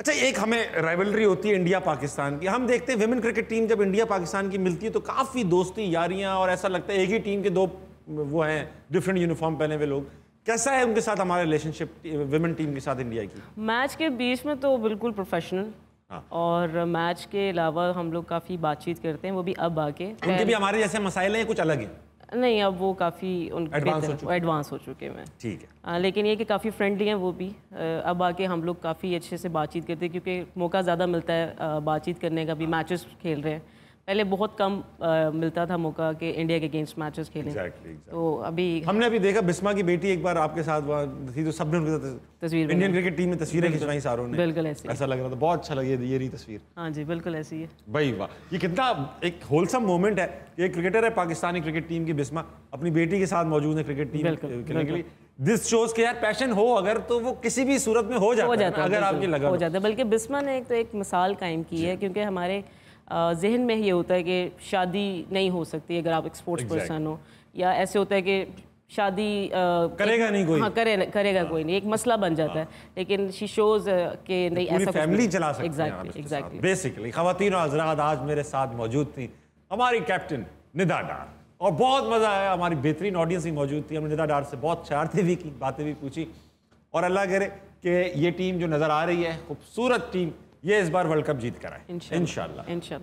अच्छा एक हमें राइवलरी होती है इंडिया पाकिस्तान की हम देखते हैं विमेन क्रिकेट टीम जब इंडिया पाकिस्तान की मिलती है तो काफ़ी दोस्ती यारियाँ और ऐसा लगता है एक ही टीम के दो वो हैं डिफरेंट यूनिफॉर्म पहने हुए लोग कैसा है उनके साथ हमारा रिलेशनशिप विमेन टीम के साथ इंडिया की मैच के बीच में तो बिल्कुल प्रोफेशनल हाँ। और मैच के अलावा हम लोग काफ़ी बातचीत करते हैं वो भी अब आके उनके भी हमारे जैसे मसाइल हैं कुछ अलग है नहीं अब वो काफ़ी उन एडवांस हो चुके हैं ठीक है लेकिन ये कि काफ़ी फ्रेंडली हैं वो भी अब आके हम लोग काफ़ी अच्छे से बातचीत करते हैं क्योंकि मौका ज़्यादा मिलता है बातचीत करने का भी मैचेस खेल रहे हैं पहले बहुत कम आ, मिलता था मौका कि इंडिया के अगेंस्ट मैचेस खेलें exactly, exactly. तो अभी हमने अभी देखा बिस्मा की बेटी एक बार आपके साथ वहाँ थी तो सबने उनके तस्वीर इंडियन क्रिकेट टीम में तस्वीरें खिंचवाई सारों ने बिल्कुल ऐसी ऐसा लग रहा था बहुत अच्छा लगे ये रही तस्वीर हाँ जी बिल्कुल ऐसी है भाई वाह ये कितना एक होलसम मोमेंट है एक क्रिकेटर है पाकिस्तानी क्रिकेट टीम की बिस्मा अपनी बेटी के साथ मौजूद है क्रिकेट टीम खेलने के लिए दिस शोज के यार पैशन हो अगर तो वो किसी भी सूरत में हो जाता, हो जाता है अगर आपके लगा हो जाता है बल्कि बिस्मा ने एक तो एक मिसाल कायम की है क्योंकि हमारे जहन में ये होता है कि शादी नहीं हो सकती अगर आप एक स्पोर्ट्स exactly. पर्सन हो या ऐसे होता है कि शादी करेगा नहीं कोई हाँ करे, करेगा हाँ, कोई नहीं एक मसला बन जाता हाँ, है लेकिन शी शोज के नहीं ऐसा फैमिली चला सकते exactly, हैं exactly. बेसिकली खातिन और आज मेरे साथ मौजूद थी हमारी कैप्टन निदा डार और बहुत मज़ा आया हमारी बेहतरीन ऑडियंस ही मौजूद थी हमने निदा डार से बहुत शरारती भी की बातें भी पूछी और अल्लाह करे कि ये टीम जो नज़र आ रही है खूबसूरत टीम ये इस बार वर्ल्ड कप जीत कर आए इन